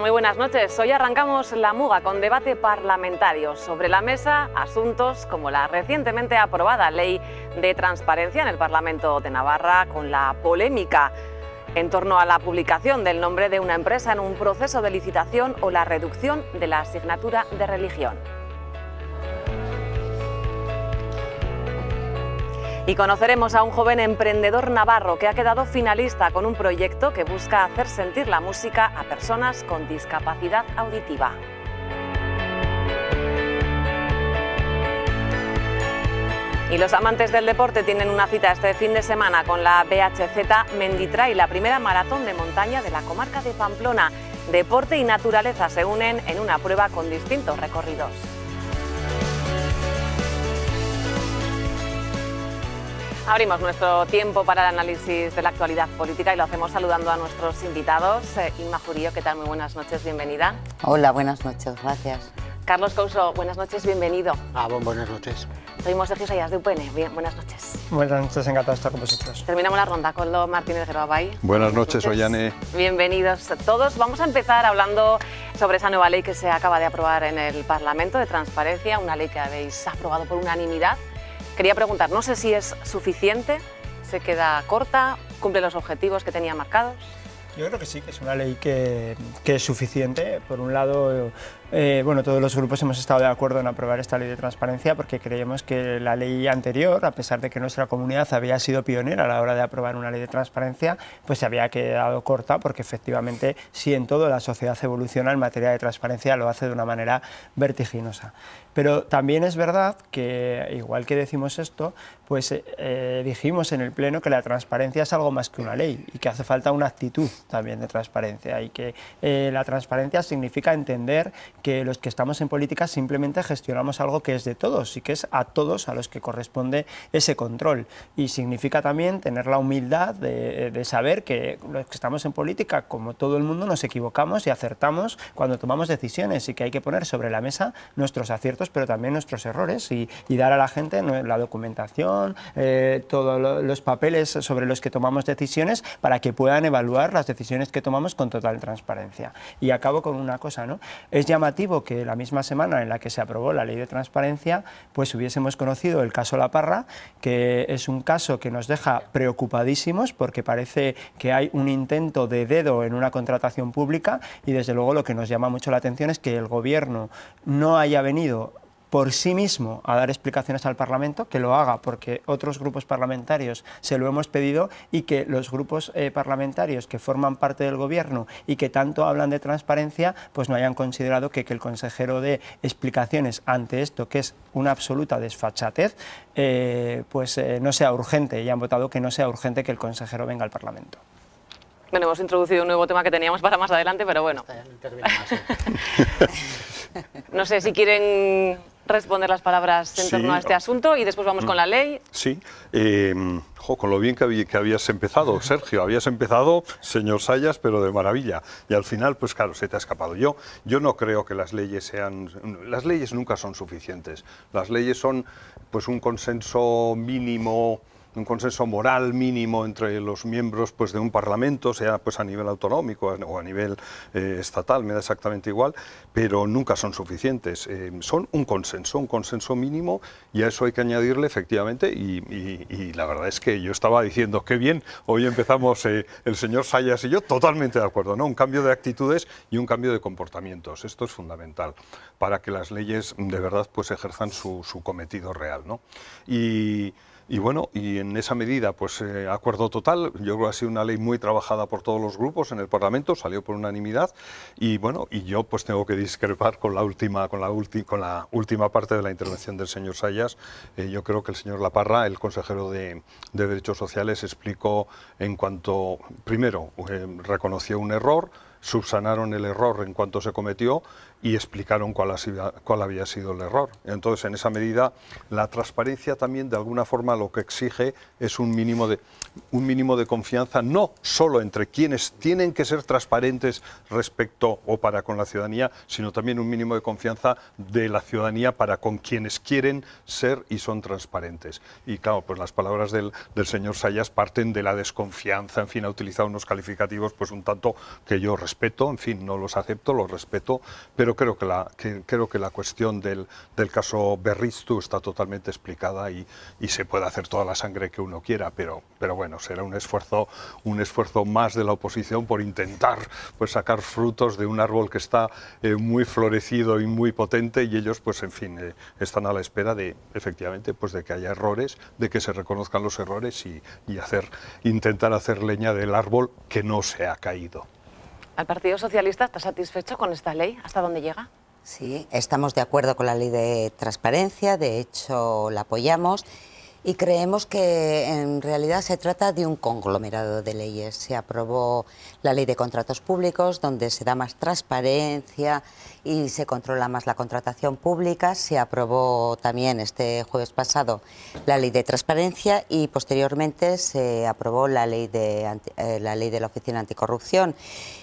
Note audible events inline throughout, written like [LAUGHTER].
Muy buenas noches. Hoy arrancamos la muga con debate parlamentario. Sobre la mesa, asuntos como la recientemente aprobada ley de transparencia en el Parlamento de Navarra, con la polémica en torno a la publicación del nombre de una empresa en un proceso de licitación o la reducción de la asignatura de religión. Y conoceremos a un joven emprendedor navarro que ha quedado finalista con un proyecto que busca hacer sentir la música a personas con discapacidad auditiva. Y los amantes del deporte tienen una cita este fin de semana con la BHZ y la primera maratón de montaña de la comarca de Pamplona. Deporte y naturaleza se unen en una prueba con distintos recorridos. Abrimos nuestro tiempo para el análisis de la actualidad política y lo hacemos saludando a nuestros invitados. Eh, Inma Jurío, ¿qué tal? Muy buenas noches, bienvenida. Hola, buenas noches, gracias. Carlos Couso, buenas noches, bienvenido. Ah, bueno, buenas noches. Soy Sergio Sayas de UPN, bien, buenas noches. Buenas noches, encantado de estar con vosotros. Terminamos la ronda con los Martínez de Buenas, buenas noches, noches, Bienvenidos a todos. Vamos a empezar hablando sobre esa nueva ley que se acaba de aprobar en el Parlamento de Transparencia, una ley que habéis aprobado por unanimidad Quería preguntar, no sé si es suficiente, se queda corta, cumple los objetivos que tenía marcados. Yo creo que sí, que es una ley que, es suficiente. Por un lado, eh, bueno, todos los grupos hemos estado de acuerdo en aprobar esta ley de transparencia porque creemos que la ley anterior, a pesar de que nuestra comunidad había sido pionera a la hora de aprobar una ley de transparencia, pues se había quedado corta porque efectivamente si en todo la sociedad evoluciona en materia de transparencia lo hace de una manera vertiginosa. Pero también es verdad que, igual que decimos esto, pues eh, dijimos en el Pleno que la transparencia es algo más que una ley y que hace falta una actitud también de transparencia y que eh, la transparencia significa entender que los que estamos en política simplemente gestionamos algo que es de todos y que es a todos a los que corresponde ese control. Y significa también tener la humildad de, eh, saber que los que estamos en política, como todo el mundo, nos equivocamos y acertamos cuando tomamos decisiones y que hay que poner sobre la mesa nuestros aciertos, pero también nuestros errores y, dar a la gente la documentación, eh, todos los papeles sobre los que tomamos decisiones para que puedan evaluar las decisiones decisiones que tomamos con total transparencia. Y acabo con una cosa, ¿no? Es llamativo que la misma semana en la que se aprobó la ley de transparencia, pues hubiésemos conocido el caso La Parra, que es un caso que nos deja preocupadísimos porque parece que hay un intento de dedo en una contratación pública y desde luego lo que nos llama mucho la atención es que el gobierno no haya venido por sí mismo a dar explicaciones al Parlamento, que lo haga porque otros grupos parlamentarios se lo hemos pedido y que los grupos eh, parlamentarios que forman parte del Gobierno y que tanto hablan de transparencia, pues no hayan considerado que, que el consejero de explicaciones ante esto, que es una absoluta desfachatez, eh, pues eh, no sea urgente y han votado que no sea urgente que el consejero venga al Parlamento. Bueno, hemos introducido un nuevo tema que teníamos para más adelante, pero bueno. [LAUGHS] No sé si quieren responder las palabras en torno a este asunto y después vamos mm. con la ley. Sí, em, con lo bien que, habías empezado, [LAUGHS] Sergio, habías empezado, señor Sayas, pero de maravilla. Y al final, pues claro, se te ha escapado. Yo, yo no creo que las leyes sean... Las leyes nunca son suficientes. Las leyes son pues un consenso mínimo un consenso moral mínimo entre los miembros pues, de un parlamento, sea pues, a nivel autonómico o a nivel eh, estatal, me da exactamente igual, pero nunca son suficientes. Eh, son un consenso, un consenso mínimo, y a eso hay que añadirle efectivamente, y, la verdad es que yo estaba diciendo, qué bien, hoy empezamos eh, el señor Sayas y yo totalmente de acuerdo, ¿no? un cambio de actitudes y un cambio de comportamientos, esto es fundamental, para que las leyes de verdad pues, ejerzan su, su cometido real. ¿no? Y, y bueno, y en esa medida, pues eh, acuerdo total, yo creo que ha sido una ley muy trabajada por todos los grupos en el Parlamento, salió por unanimidad y bueno, y yo pues tengo que discrepar con la última, con la, con la última parte de la intervención del señor Sayas. Eh, yo creo que el señor Laparra, el consejero de, Derechos Sociales, explicó en cuanto, primero, eh, reconoció un error, subsanaron el error en cuanto se cometió y explicaron cuál, cuál había sido el error. Entonces, en esa medida, la transparencia también, de alguna forma, lo que exige es un mínimo de, un mínimo de confianza, no solo entre quienes tienen que ser transparentes respecto o para con la ciudadanía, sino también un mínimo de confianza de la ciudadanía para con quienes quieren ser y son transparentes. Y claro, pues las palabras del, señor Sayas parten de la desconfianza, en fin, ha utilizado unos calificativos pues un tanto que yo respeto, en fin, no los acepto, los respeto, pero creo que la, creo que la cuestión del, del caso Berristu está totalmente explicada y, se puede hacer toda la sangre que uno quiera, pero, pero bueno, será un esfuerzo, un esfuerzo más de la oposición por intentar pues, sacar frutos de un árbol que está eh, muy florecido y muy potente y ellos, pues en fin, eh, están a la espera de, efectivamente, pues de que haya errores, de que se reconozcan los errores y, y hacer, intentar hacer leña del árbol que no se ha caído. ¿Al Partido Socialista está satisfecho con esta ley? ¿Hasta dónde llega? Sí, estamos de acuerdo con la ley de transparencia, de hecho la apoyamos y creemos que en realidad se trata de un conglomerado de leyes. Se aprobó la ley de contratos públicos, donde se da más transparencia, y se controla más la contratación pública. Se aprobó también este jueves pasado la ley de transparencia y posteriormente se aprobó la ley de, eh, la, ley de la Oficina Anticorrupción.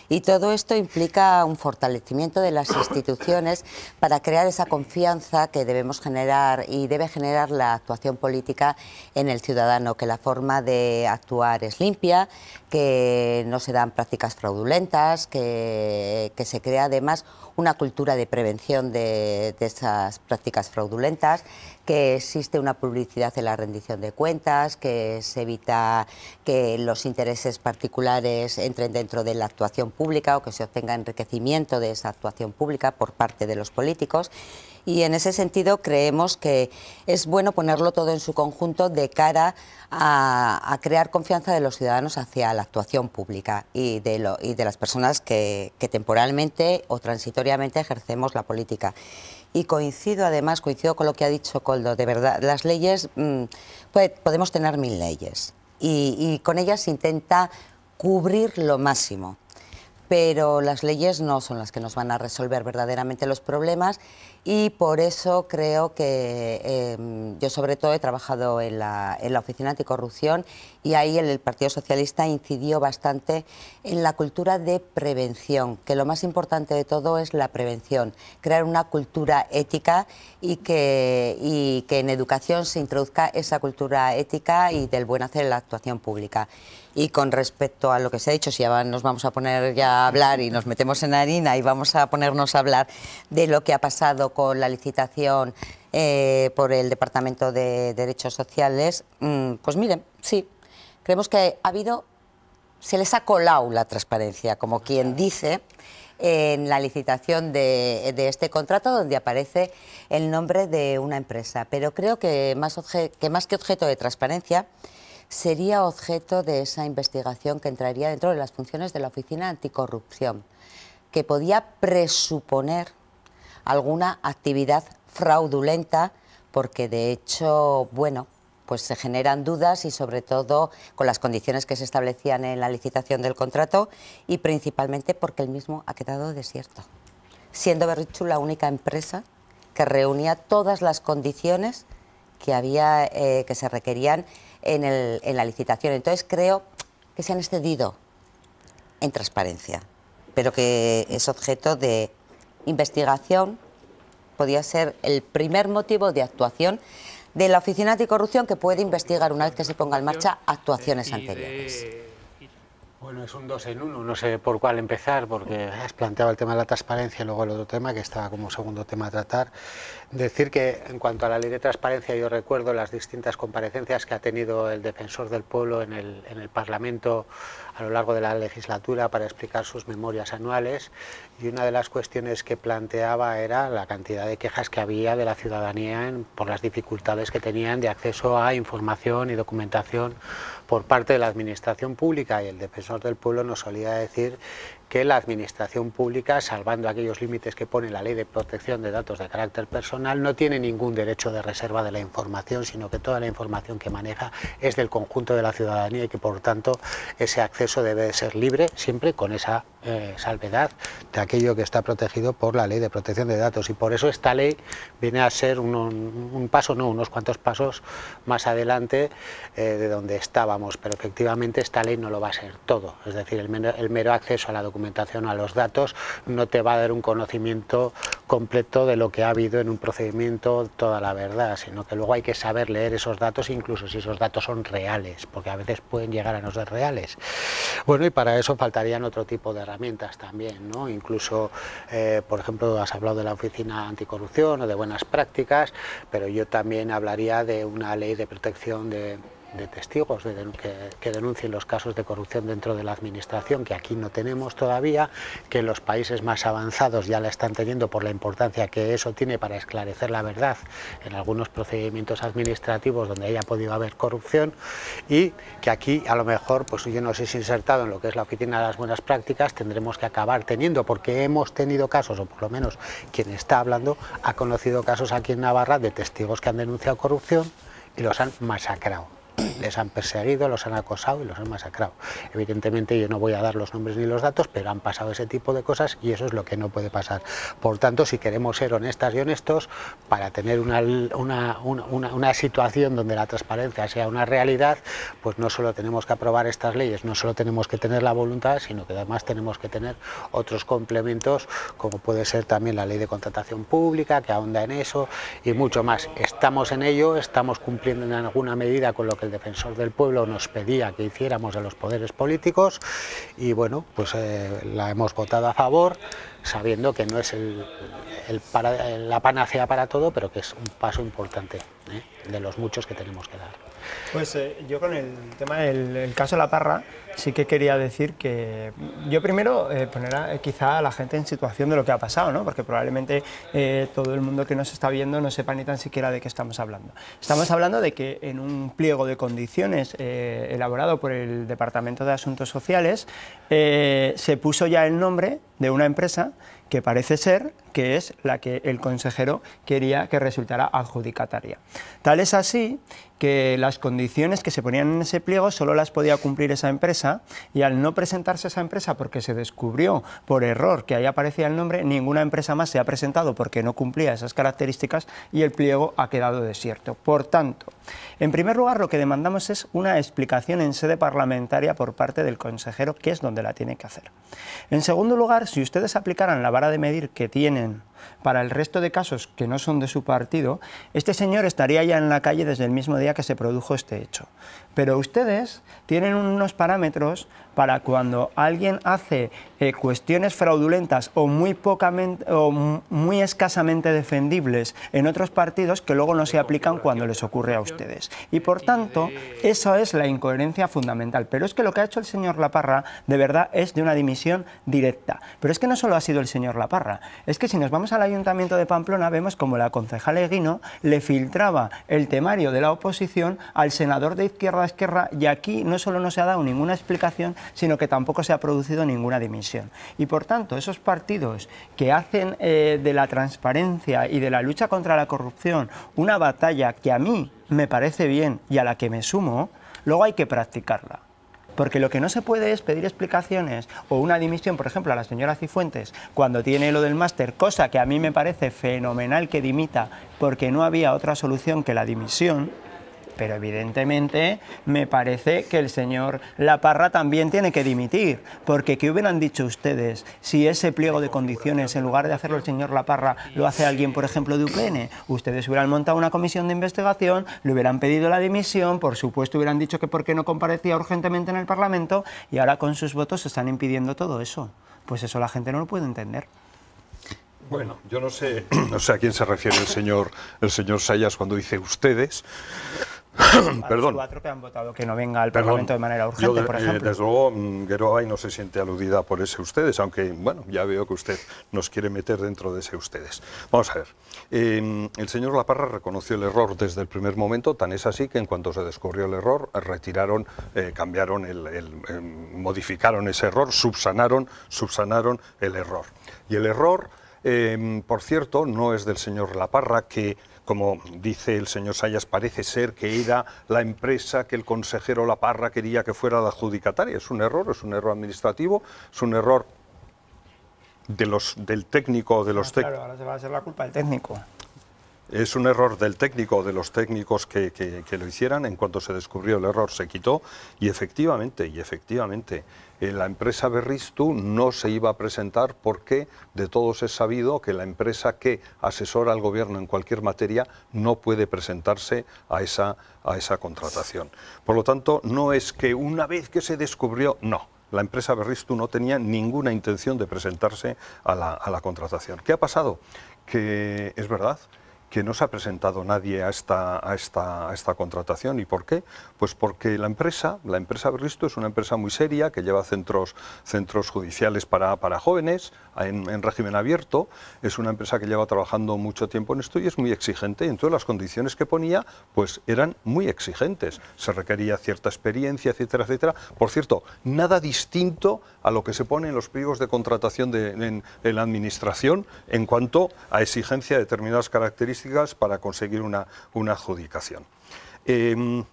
Y todo esto implica un fortalecimiento de las instituciones para crear esa confianza que debemos generar y debe generar la actuación política en el ciudadano, que la forma de actuar es limpia, que no se dan prácticas fraudulentas, que, que se crea además una cultura de prevención de, de esas prácticas fraudulentas, que existe una publicidad en la rendición de cuentas, que se evita que los intereses particulares entren dentro de la actuación pública o que se obtenga enriquecimiento de esa actuación pública por parte de los políticos y en ese sentido creemos que es bueno ponerlo todo en su conjunto de cara a, crear confianza de los ciudadanos hacia la actuación pública y de, las personas que, temporalmente o transitoriamente ejercemos la política y coincido además, coincido con lo que ha dicho Coldo, de verdad, las leyes, mm, podemos tener mil leyes y, y, con ellas se intenta cubrir lo máximo, pero las leyes no son las que nos van a resolver verdaderamente los problemas y por eso creo que em, yo sobre todo he trabajado en la, en la oficina anticorrupción y ahí el, Partido Socialista incidió bastante en la cultura de prevención, que lo más importante de todo es la prevención, crear una cultura ética y que, en educación se introduzca esa cultura ética y del buen hacer en la actuación pública. Y con respecto a lo que se ha dicho, si ya nos vamos a poner ya a hablar y nos metemos en harina y vamos a ponernos a hablar de lo que ha pasado con la licitación eh, por el Departamento de Derechos Sociales, mm, pues miren, sí, creemos que ha habido, se les ha colado la transparencia, como quien dice, en la licitación de, este contrato donde aparece el nombre de una empresa. Pero creo que, más que objeto de transparencia, sería objeto de esa investigación que entraría dentro de las funciones de la Oficina Anticorrupción, que podía presuponer alguna actividad fraudulenta, porque de hecho, bueno, pues se generan dudas y sobre todo con las condiciones que se establecían en la licitación del contrato y principalmente porque el mismo ha quedado desierto, siendo Berrichu la única empresa que reunía todas las condiciones que, había, eh, que se requerían en, en la licitación. Entonces creo que se han excedido en transparencia, pero que es objeto de investigación, podía ser el primer motivo de actuación de la Oficina Anticorrupción que puede investigar una vez que se ponga en marcha actuaciones anteriores. Bueno, es un dos en uno, no sé por cuál empezar, porque has planteado el tema de la transparencia y luego el otro tema que estaba como segundo tema a tratar. Decir que en cuanto a la ley de transparencia, yo recuerdo las distintas comparecencias que ha tenido el defensor del pueblo en el, Parlamento a lo largo de la legislatura para explicar sus memorias anuales y una de las cuestiones que planteaba era la cantidad de quejas que había de la ciudadanía por las dificultades que tenían de acceso a información y documentación por parte de la administración pública y el defensor del pueblo nos solía decir que la Administración Pública, salvando aquellos límites que pone la Ley de Protección de Datos de Carácter Personal, no tiene ningún derecho de reserva de la información, sino que toda la información que maneja es del conjunto de la ciudadanía y que, por tanto, ese acceso debe ser libre, siempre con esa eh, salvedad de aquello que está protegido por la Ley de Protección de Datos. Y por eso esta ley viene a ser un, paso, no, unos cuantos pasos más adelante eh, de donde estábamos, pero efectivamente esta ley no lo va a ser todo, es decir, el mero, el mero acceso a la documentación documentación, a los datos, no te va a dar un conocimiento completo de lo que ha habido en un procedimiento, toda la verdad, sino que luego hay que saber leer esos datos, incluso si esos datos son reales, porque a veces pueden llegar a no ser reales. Bueno, y para eso faltarían otro tipo de herramientas también, ¿no? Incluso, eh, por ejemplo, has hablado de la Oficina Anticorrupción o de buenas prácticas, pero yo también hablaría de una ley de protección de de testigos que, denuncien los casos de corrupción dentro de la administración, que aquí no tenemos todavía, que los países más avanzados ya la están teniendo por la importancia que eso tiene para esclarecer la verdad en algunos procedimientos administrativos donde haya podido haber corrupción y que aquí a lo mejor, pues yo no sé si insertado en lo que es la Oficina de las Buenas Prácticas, tendremos que acabar teniendo, porque hemos tenido casos, o por lo menos quien está hablando, ha conocido casos aquí en Navarra de testigos que han denunciado corrupción y los han masacrado les han perseguido, los han acosado y los han masacrado. Evidentemente yo no voy a dar los nombres ni los datos, pero han pasado ese tipo de cosas y eso es lo que no puede pasar. Por tanto, si queremos ser honestas y honestos, para tener una, una, situación donde la transparencia sea una realidad, pues no solo tenemos que aprobar estas leyes, no solo tenemos que tener la voluntad, sino que además tenemos que tener otros complementos, como puede ser también la ley de contratación pública, que ahonda en eso y mucho más. Estamos en ello, estamos cumpliendo en alguna medida con lo que defensor del pueblo nos pedía que hiciéramos de los poderes políticos y bueno, pues eh, la hemos votado a favor, sabiendo que no es el, la panacea para todo, pero que es un paso importante ¿eh? de los muchos que tenemos que dar. Pues eh, yo con el tema del caso la parra sí que quería decir que yo primero eh, poner a, eh, quizá a la gente en situación de lo que ha pasado, ¿no? porque probablemente todo el mundo que nos está viendo no sepa ni tan siquiera de qué estamos hablando. Estamos hablando de que en un pliego de condiciones elaborado por el Departamento de Asuntos Sociales se puso ya el nombre de una empresa que parece ser que es la que el consejero quería que resultara adjudicataria. Tal es así que las condiciones que se ponían en ese pliego solo las podía cumplir esa empresa y al no presentarse esa empresa porque se descubrió por error que ahí aparecía el nombre, ninguna empresa más se ha presentado porque no cumplía esas características y el pliego ha quedado desierto. Por tanto, en primer lugar lo que demandamos es una explicación en sede parlamentaria por parte del consejero, que es donde la tiene que hacer. En segundo lugar, si ustedes aplicaran la vara de medir que tienen para el resto de casos que no son de su partido, este señor estaría ya en la calle desde el mismo día que se produjo este hecho. Pero ustedes tienen unos parámetros para cuando alguien hace eh, cuestiones fraudulentas o muy, o muy escasamente defendibles en otros partidos que luego no se aplican cuando les ocurre a ustedes. Y por tanto, eso es la incoherencia fundamental. Pero es que lo que ha hecho el señor Laparra de verdad es de una dimisión directa. Pero es que no solo ha sido el señor Laparra, es que si nos vamos al ayuntamiento de Pamplona vemos como la concejal Eguino le filtraba el temario de la oposición al senador de izquierda y aquí no solo no se ha dado ninguna explicación, sino que tampoco se ha producido ninguna dimisión. Y por tanto, esos partidos que hacen eh, de la transparencia y de la lucha contra la corrupción una batalla que a mí me parece bien y a la que me sumo, luego hay que practicarla. Porque lo que no se puede es pedir explicaciones o una dimisión, por ejemplo, a la señora Cifuentes cuando tiene lo del máster, cosa que a mí me parece fenomenal que dimita porque no había otra solución que la dimisión. Pero evidentemente me parece que el señor Laparra también tiene que dimitir, porque ¿qué hubieran dicho ustedes si ese pliego de condiciones, en lugar de hacerlo el señor Laparra, lo hace alguien, por ejemplo, de UPN? Ustedes hubieran montado una comisión de investigación, le hubieran pedido la dimisión, por supuesto hubieran dicho que por qué no comparecía urgentemente en el Parlamento y ahora con sus votos se están impidiendo todo eso. Pues eso la gente no lo puede entender. Bueno, yo no sé, [CLEARS THROAT] no sé a quién se refiere el señor, el señor Sayas cuando dice ustedes, [COUGHS] Perdón. los cuatro que han votado que no venga al Parlamento de manera urgente, por eh, ejemplo. desde luego, mm, Geroa no se siente aludida por ese ustedes, aunque, bueno, ya veo que usted nos quiere meter dentro de ese ustedes. Vamos a ver. Em, el señor Laparra reconoció el error desde el primer momento, tan es así que en cuanto se descubrió el error, eh, retiraron, eh, cambiaron, em, modificaron ese error, subsanaron, subsanaron el error. Y el error, em, por cierto, no es del señor Laparra, que como dice el señor Sayas, parece ser que era la empresa que el consejero Laparra quería que fuera la adjudicataria. Es un error, es un error administrativo, es un error de los, del técnico de los técnicos. Ah, claro, ahora se va a hacer la culpa del técnico. Es un error del técnico, de los técnicos que, que lo hicieran. En cuanto se descubrió el error, se quitó. Y efectivamente, y efectivamente, eh, la empresa Berristu no se iba a presentar porque de todos es sabido que la empresa que asesora al gobierno en cualquier materia no puede presentarse a esa, contratación. Por lo tanto, no es que una vez que se descubrió, no, la empresa Berristu no tenía ninguna intención de presentarse a la, a la contratación. ¿Qué ha pasado? Que es verdad que no se ha presentado nadie a esta, a esta, esta contratación. ¿Y por qué? Pues porque la empresa, la empresa Bristo... es una empresa muy seria que lleva centros, centros judiciales para, para jóvenes, en, régimen abierto, es una empresa que lleva trabajando mucho tiempo en esto y es muy exigente, entonces las condiciones que ponía pues eran muy exigentes, se requería cierta experiencia, etcétera, etcétera. Por cierto, nada distinto a lo que se pone en los pliegos de contratación de, en, la administración en cuanto a exigencia de determinadas características para conseguir una, adjudicación. Em,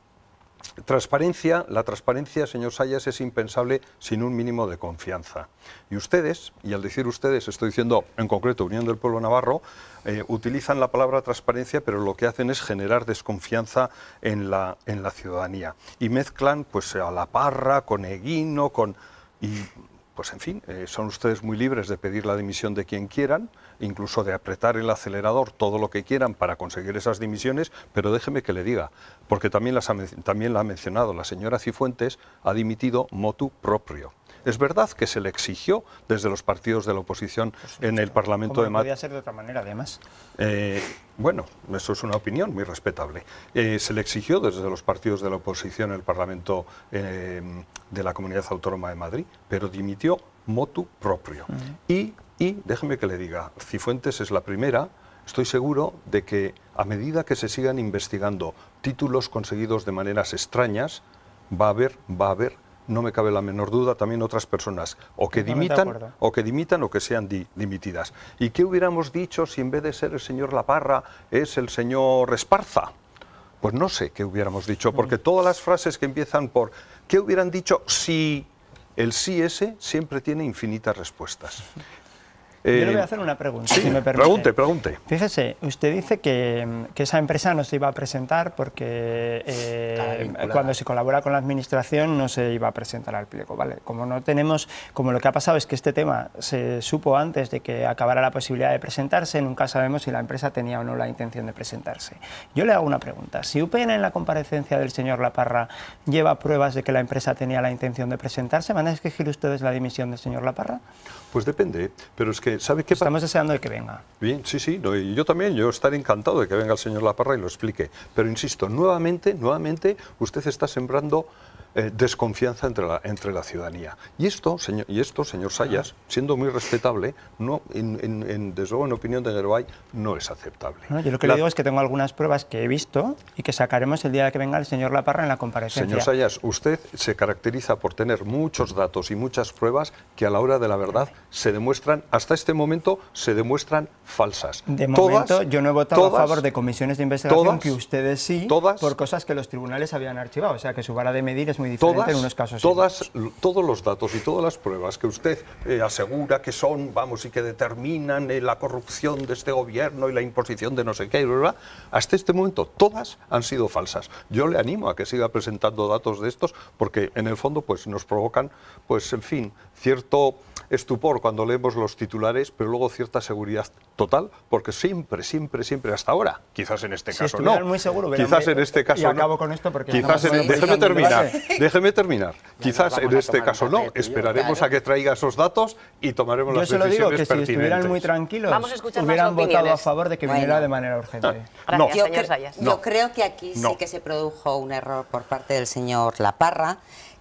Transparencia, la transparencia, señor Sayas, es impensable sin un mínimo de confianza. Y ustedes, y al decir ustedes, estoy diciendo en concreto Unión del Pueblo Navarro, eh, utilizan la palabra transparencia, pero lo que hacen es generar desconfianza en la, en la ciudadanía. Y mezclan pues, a la parra con Eguino, con pues en fin, eh, son ustedes muy libres de pedir la dimisión de quien quieran, incluso de apretar el acelerador todo lo que quieran para conseguir esas dimisiones, pero déjeme que le diga, porque también, también la ha mencionado, la señora Cifuentes ha dimitido motu propio. Es verdad que se le exigió desde los partidos de la oposición pues, en el Parlamento de Madrid. Podía ser de otra manera, además. Eh, bueno, eso es una opinión muy respetable. Eh, se le exigió desde los partidos de la oposición en el Parlamento eh, de la Comunidad Autónoma de Madrid, pero dimitió motu propio. Mm. y, y déjeme que le diga, Cifuentes es la primera estoy seguro de que a medida que se sigan investigando títulos conseguidos de maneras extrañas, va a haber, va a haber no me cabe la menor duda, también otras personas, o que dimitan, o que, dimitan o que sean dimitidas. ¿Y qué hubiéramos dicho si en vez de ser el señor Laparra es el señor Esparza? Pues no sé qué hubiéramos dicho, porque todas las frases que empiezan por ¿qué hubieran dicho si el sí ese siempre tiene infinitas respuestas. Eh, Yo le voy a hacer una pregunta, si me permite. Pregunte, pregunte. Fíjese, usted dice que, esa empresa no se iba a presentar porque eh, cuando se colabora con la administración no se iba a presentar al pliego, ¿vale? Como no tenemos, como lo que ha pasado es que este tema se supo antes de que acabara la posibilidad de presentarse, nunca sabemos si la empresa tenía o no la intención de presentarse. Yo le hago una pregunta. Si UPN en la comparecencia del señor Laparra lleva pruebas de que la empresa tenía la intención de presentarse, ¿van a exigir ustedes la dimisión del señor Laparra? Pues depende, ¿eh? pero es que, ¿sabe qué pasa? Estamos deseando de que venga. Bien, sí, sí, y yo también, yo estaré encantado de que venga el señor Laparra y lo explique. Pero insisto, nuevamente, nuevamente, usted está sembrando eh, desconfianza entre la, entre la ciudadanía. Y esto, señor, y esto, señor Sayas, siendo muy respetable, no, en, en, en, desde luego en opinión de Gerbay, no es aceptable. yo lo que le digo es que tengo algunas pruebas que he visto y que sacaremos el día que venga el señor Laparra en la comparecencia. Señor Sayas, usted se caracteriza por tener muchos datos y muchas pruebas que a la hora de la verdad se demuestran, hasta este momento, se demuestran falsas. De momento yo no he votado a favor de comisiones de investigación que ustedes sí, todas, por cosas que los tribunales habían archivado. O sea que su vara de medir es muy todos los datos y todas las pruebas que usted eh, asegura que son, vamos, y que determinan eh, la corrupción de este gobierno y la imposición de no sé qué, ¿verdad? hasta este momento todas han sido falsas. Yo le animo a que siga presentando datos de estos porque en el fondo pues, nos provocan, pues en fin, cierto estupor cuando leemos los titulares, pero luego cierta seguridad total, porque siempre, siempre, siempre hasta ahora, quizás en este caso no, quizás en este caso no, con esto porque [LAUGHS] déjeme terminar, déjeme terminar, quizás en este caso no, esperaremos a que traiga esos datos y tomaremos Yo las decisiones digo, que Si estuvieran muy tranquilos, hubieran votado a favor de que viniera de manera urgente. Ah, no. Yo, yo creo que aquí sí que se produjo un error por parte del señor Laparra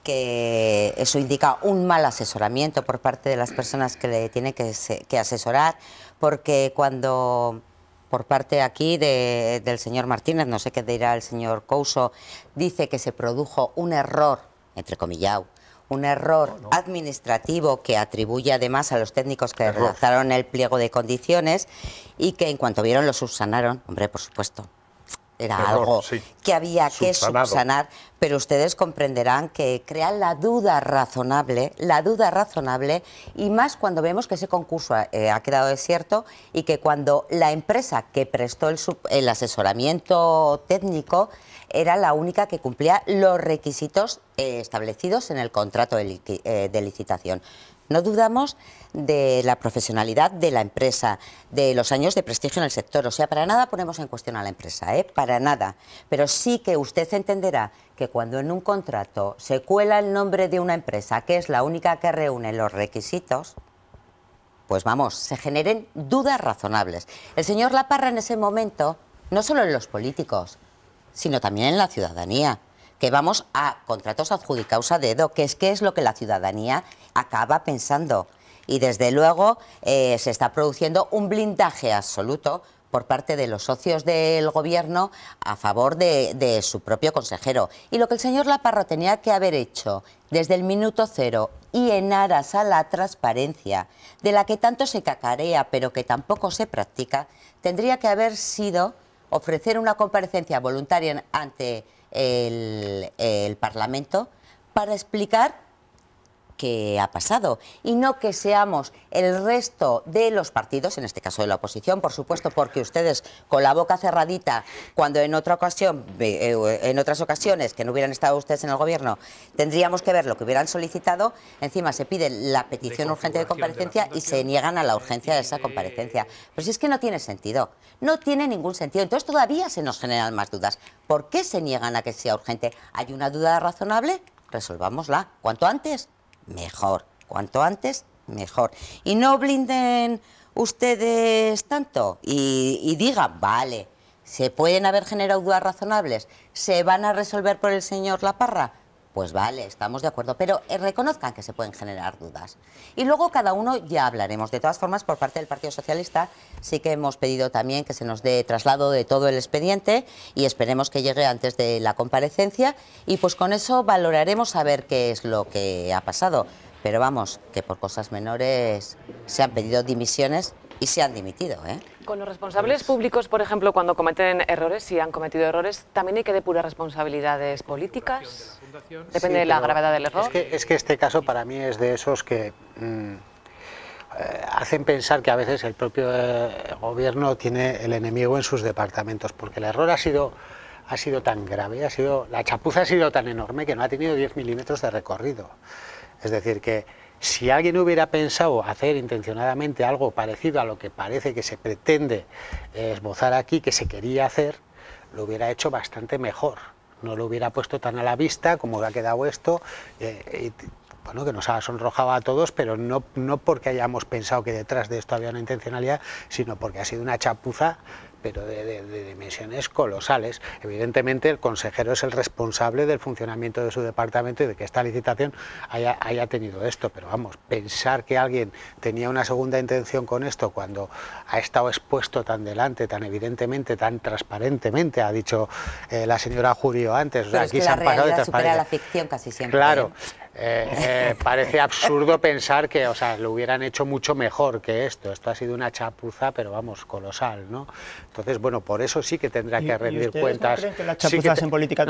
que eso indica un mal asesoramiento por parte de las personas que le tienen que, asesorar, porque cuando por parte aquí del señor Martínez, no sé qué dirá el señor Couso, dice que se produjo un error, entre comillas, un error administrativo que atribuye además a los técnicos que realizaron el pliego de condiciones y que en cuanto vieron lo subsanaron, hombre, por supuesto era algo que había que subsanar, pero ustedes comprenderán que crea la duda razonable, la duda razonable, y más cuando vemos que ese concurso eh, ha, quedado desierto y que cuando la empresa que prestó el, asesoramiento técnico era la única que cumplía los requisitos eh, establecidos en el contrato de eh, licitación. No dudamos de la profesionalidad de la empresa, de los años de prestigio en el sector. O sea, para nada ponemos en cuestión a la empresa, ¿eh? para nada. Pero sí que usted entenderá que cuando en un contrato se cuela el nombre de una empresa, que es la única que reúne los requisitos, pues vamos, se generen dudas razonables. El señor Laparra en ese momento, no solo en los políticos, sino también en la ciudadanía que vamos a contratos adjudicados a dedo, que es que es lo que la ciudadanía acaba pensando. Y desde luego eh, se está produciendo un blindaje absoluto por parte de los socios del gobierno a favor de, de, su propio consejero. Y lo que el señor Laparro tenía que haber hecho desde el minuto cero y en aras a la transparencia, de la que tanto se cacarea pero que tampoco se practica, tendría que haber sido ofrecer una comparecencia voluntaria ante el, Parlamento para explicar que ha pasado y no que seamos el resto de los partidos, en este caso de la oposición, por supuesto, porque ustedes con la boca cerradita, cuando en otra ocasión, eh, eh, en otras ocasiones que no hubieran estado ustedes en el gobierno, tendríamos que ver lo que hubieran solicitado, encima se pide la petición urgente de comparecencia y se niegan a la urgencia de esa comparecencia. Pero si es que no tiene sentido, no tiene ningún sentido. Entonces todavía se nos generan más dudas. ¿Por qué se niegan a que sea urgente? ¿Hay una duda razonable? Resolvámosla cuanto antes mejor. Cuanto antes, mejor. Y no blinden ustedes tanto y, digan, vale, se pueden haber generado dudas razonables, se van a resolver por el señor La Parra... Pues vale, estamos de acuerdo, pero eh, reconozcan que se pueden generar dudas. Y luego cada uno ya hablaremos. De todas formas, por parte del Partido Socialista sí que hemos pedido también que se nos dé traslado de todo el expediente y esperemos que llegue antes de la comparecencia y pues con eso valoraremos a ver qué es lo que ha pasado. Pero vamos, que por cosas menores se han pedido dimisiones y se han dimitido. ¿eh? Con los responsables públicos, por ejemplo, cuando cometen errores, si han cometido errores, también hay que depurar responsabilidades políticas. Depende de la gravedad del error. Es que, es que, este caso para mí es de esos que mm, eh, hacen pensar que a veces el propio eh, gobierno tiene el enemigo en sus departamentos, porque el error ha sido ha sido tan grave, ha sido la chapuza ha sido tan enorme que no ha tenido 10 milímetros de recorrido. Es decir, que si alguien hubiera pensado hacer intencionadamente algo parecido a lo que parece que se pretende esbozar aquí, que se quería hacer, lo hubiera hecho bastante mejor. No lo hubiera puesto tan a la vista como ha quedado esto. Eh, bueno, que nos ha sonrojado a todos, pero no, no porque hayamos pensado que detrás de esto había una intencionalidad, sino porque ha sido una chapuza pero de, dimensiones colosales. Evidentemente el consejero es el responsable del funcionamiento de su departamento y de que esta licitación haya, tenido esto, pero vamos, pensar que alguien tenía una segunda intención con esto cuando ha estado expuesto tan delante, tan evidentemente, tan transparentemente, ha dicho eh, la señora Julio antes, o sea, aquí se han pasado de la ficción casi siempre. Claro. ¿eh? Eh, eh, [LAUGHS] parece absurdo pensar que, o sea, lo hubieran hecho mucho mejor que esto. Esto ha sido una chapuza, pero vamos, colosal, ¿no? Entonces, bueno, por eso sí que tendrá que rendir cuentas. política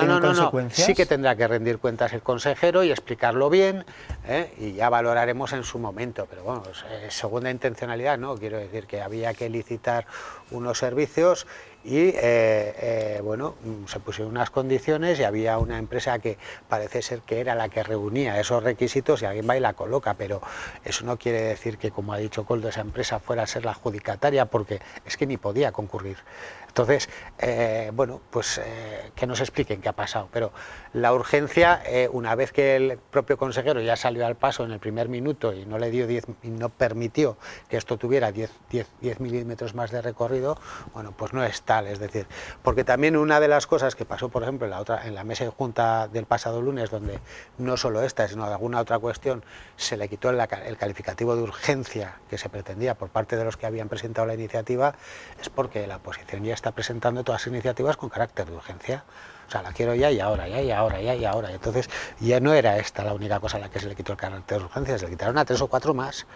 Sí que tendrá que rendir cuentas el consejero y explicarlo bien, ¿eh? y ya valoraremos en su momento. Pero bueno, segunda intencionalidad, ¿no? Quiero decir que había que licitar unos servicios y eh, eh, bueno, mm, se pusieron unas condiciones y había una empresa que parece ser que era la que reunía esos requisitos y alguien va y la coloca, pero eso no quiere decir que, como ha dicho Coldo, esa empresa fuera a ser la adjudicataria porque es que ni podía concurrir. Entonces, eh, bueno, pues que nos expliquen qué ha pasado, pero la urgencia, una vez que el propio consejero ya salió al paso en el primer minuto y no le dio y no permitió que esto tuviera 10, 10 milímetros más de recorrido, bueno, pues no está es decir, porque también una de las cosas que pasó, por ejemplo, en la, otra, en la mesa de junta del pasado lunes, donde no solo esta, sino alguna otra cuestión, se le quitó el, el calificativo de urgencia que se pretendía por parte de los que habían presentado la iniciativa, es porque la oposición ya está presentando todas las iniciativas con carácter de urgencia. O sea, la quiero ya y ahora, ya y ahora, ya y ahora. Entonces, ya no era esta la única cosa a la que se le quitó el carácter de urgencia, se le quitaron a tres o cuatro más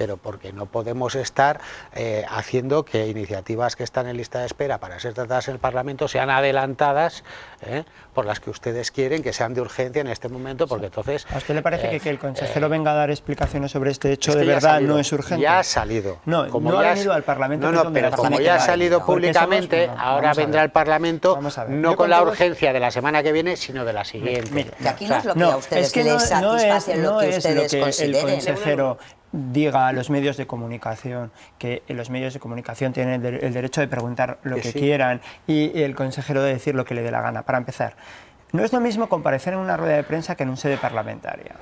pero porque no podemos estar eh, haciendo que iniciativas que están en lista de espera para ser tratadas en el Parlamento sean adelantadas ¿eh? por las que ustedes quieren que sean de urgencia en este momento, porque entonces... ¿A usted le parece eh, que, que, el consejero venga a dar explicaciones sobre este hecho de verdad no es urgente? Ya ha salido. No, como no ha salido al Parlamento. No, no, pero como ya ha salido públicamente, ahora vendrá al Parlamento, no con la urgencia de la semana que viene, sino de la siguiente. Mire, aquí no es lo que a ustedes les satisface, lo que ustedes consideren. El consejero diga a los medios de comunicación que los medios de comunicación tienen el, derecho de preguntar lo que, quieran y, y el consejero de decir lo que le dé la gana, para empezar. No es lo mismo comparecer en una rueda de prensa que en un sede parlamentaria.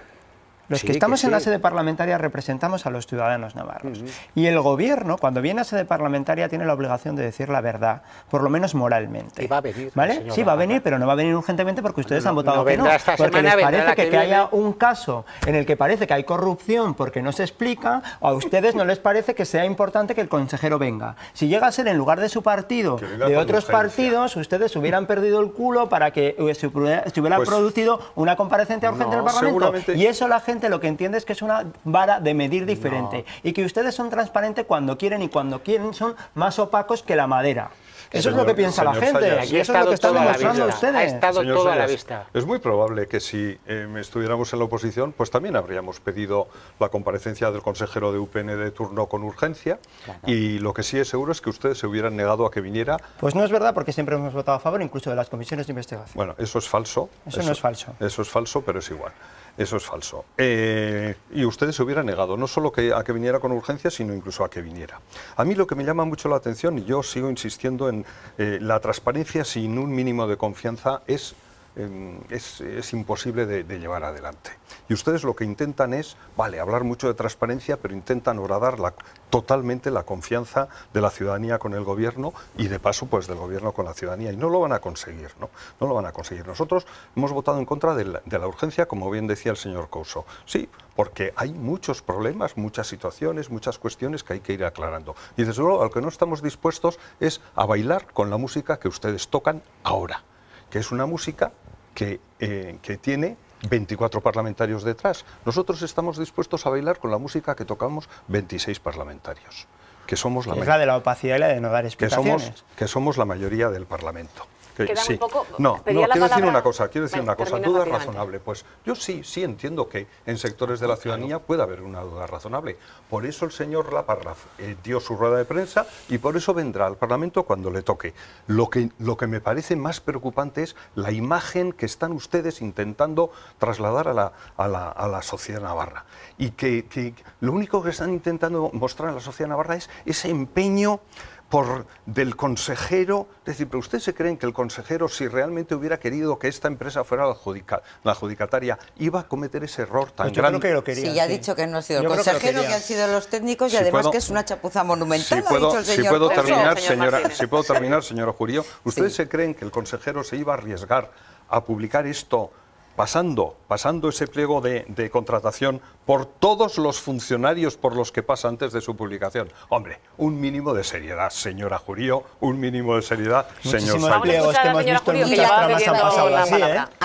Los que estamos en la sede parlamentaria representamos a los ciudadanos navarros. Y el gobierno, cuando viene a sede parlamentaria, tiene la obligación de decir la verdad, por lo menos moralmente. Y va a venir. ¿Vale? Sí, va a venir, pero no va a venir urgentemente porque ustedes han votado que no. porque les parece que, haya un caso en el que parece que hay corrupción porque no se explica, o a ustedes no les parece que sea importante que el consejero venga. Si llega a ser en lugar de su partido, de otros partidos, ustedes hubieran perdido el culo para que eh, se hubiera, pues producido una comparecencia urgente en el Parlamento. Y eso la gente lo que entiende es que es una vara de medir diferente y que ustedes son transparentes cuando quieren y cuando quieren son más opacos que la madera. Eso es lo que piensa la gente. Aquí eso es lo que están demostrando ustedes. Ha estado toda la vista. Es muy probable que si eh, estuviéramos en la oposición, pues también habríamos pedido la comparecencia del consejero de UPN de turno con urgencia. Y lo que sí es seguro es que ustedes se hubieran negado a que viniera. Pues no es verdad, porque siempre hemos votado a favor, incluso de las comisiones de investigación. Bueno, eso es falso. Eso, eso no es falso. Eso es falso, pero es igual. Eso es falso. Eh, y ustedes se hubieran negado, no solo que, a que viniera con urgencia, sino incluso a que viniera. A mí lo que me llama mucho la atención, y yo sigo insistiendo en eh, la transparencia sin un mínimo de confianza, es Em, es, imposible de, llevar adelante. Y ustedes lo que intentan es, vale, hablar mucho de transparencia, pero intentan horadar la, totalmente la confianza de la ciudadanía con el gobierno y de paso pues del gobierno con la ciudadanía. Y no lo van a conseguir, ¿no? No lo van a conseguir. Nosotros hemos votado en contra de la, de la urgencia, como bien decía el señor Couso. Sí, porque hay muchos problemas, muchas situaciones, muchas cuestiones que hay que ir aclarando. Y desde luego, al que no estamos dispuestos es a bailar con la música que ustedes tocan ahora, que es una música que, eh, que tiene 24 parlamentarios detrás. Nosotros estamos dispuestos a bailar con la música que tocamos 26 parlamentarios, que somos la, es la de la opacidad de no dar Que somos, que somos la mayoría del Parlamento no, quiero decir una cosa, quiero decir una cosa, duda razonable. Pues yo sí, sí entiendo que en sectores de la ciudadanía puede haber una duda razonable. Por eso el señor Laparra eh, dio su rueda de prensa y por eso vendrá al Parlamento cuando le toque. Lo que, lo que me parece más preocupante es la imagen que están ustedes intentando trasladar a la, a la, sociedad navarra. Y que, que lo único que están intentando mostrar a la sociedad navarra es ese empeño por del consejero, es decir, pero ustedes se creen que el consejero, si realmente hubiera querido que esta empresa fuera la, adjudicataria, iba a cometer ese error tan pues grande. Creo que sí, ya ha dicho que no ha sido el consejero, que, han sido los técnicos y además que es una chapuza monumental. Si puedo, terminar, señora, si puedo terminar, Jurío, ustedes se creen que el consejero se iba a arriesgar a publicar esto pasando, pasando ese pliego de, contratación por todos los funcionarios por los que pasa antes de su publicación. Hombre, un mínimo de seriedad, señora Jurío, un mínimo de seriedad, señor A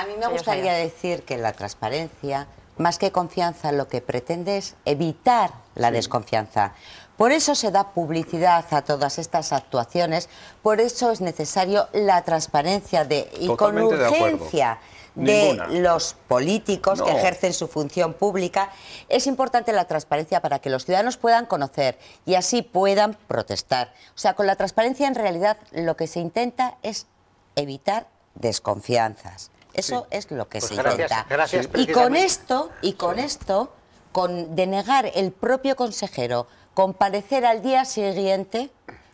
mí me gustaría decir que la transparencia, más que confianza, lo que pretende es evitar la desconfianza. Por eso se da publicidad a todas estas actuaciones, por eso es necesario la transparencia de, y con urgencia de los políticos que ejercen su función pública. Es importante la transparencia para que los ciudadanos puedan conocer y así puedan protestar. O sea, con la transparencia en realidad lo que se intenta es evitar desconfianzas. Eso es lo que pues se intenta. y con esto, y con esto, con denegar el propio consejero comparecer al día siguiente,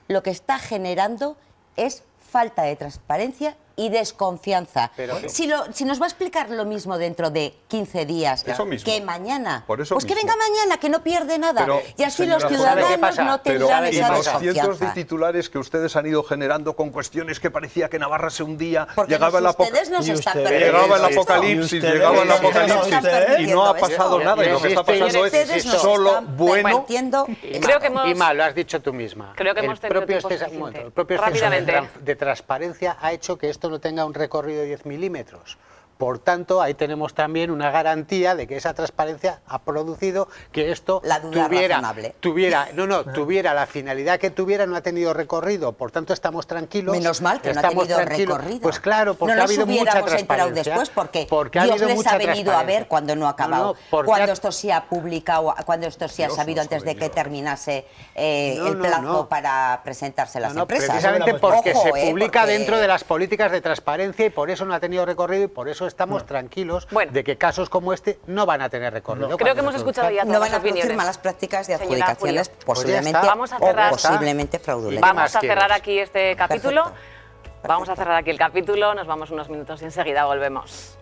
lo que está generando es falta de transparencia y desconfianza. si, lo, si nos va a explicar lo mismo dentro de 15 días que mañana, pues que venga mañana, que no pierde nada. y así los ciudadanos no tendrán esa y los cientos de titulares que ustedes han ido generando con cuestiones que parecía que Navarra se hundía, llegaba, el, ustedes llegaba el apocalipsis, llegaba el apocalipsis y no ha pasado nada. Y lo que está pasando es solo bueno y malo, y mal, lo has dicho tú misma. el propio este, el propio de transparencia ha hecho que esto solo tenga un recorrido de 10 milímetros por tanto, ahí tenemos también una garantía de que esa transparencia ha producido que esto tuviera, no, no, [LAUGHS] ah. tuviera la finalidad que tuviera, no ha tenido recorrido. Por tanto, estamos tranquilos. Menos mal que no ha tenido recorrido. Pues claro, porque no ha habido mucha transparencia. después porque, porque Dios ha les ha venido a ver cuando no ha acabado, cuando esto se ha publicado, cuando esto se ha sabido antes de que terminase eh, el plazo para presentarse las empresas. Precisamente porque se eh, publica dentro de las políticas de transparencia y por eso no ha tenido recorrido y por eso estamos tranquilos de que casos como este no van a tener recorrido. Creo que hemos escuchado ya todas No van a producir malas prácticas de adjudicaciones pues posiblemente, Vamos fraudulentas. Vamos a cerrar aquí este capítulo. Vamos a cerrar aquí el capítulo, nos vamos unos minutos y enseguida volvemos.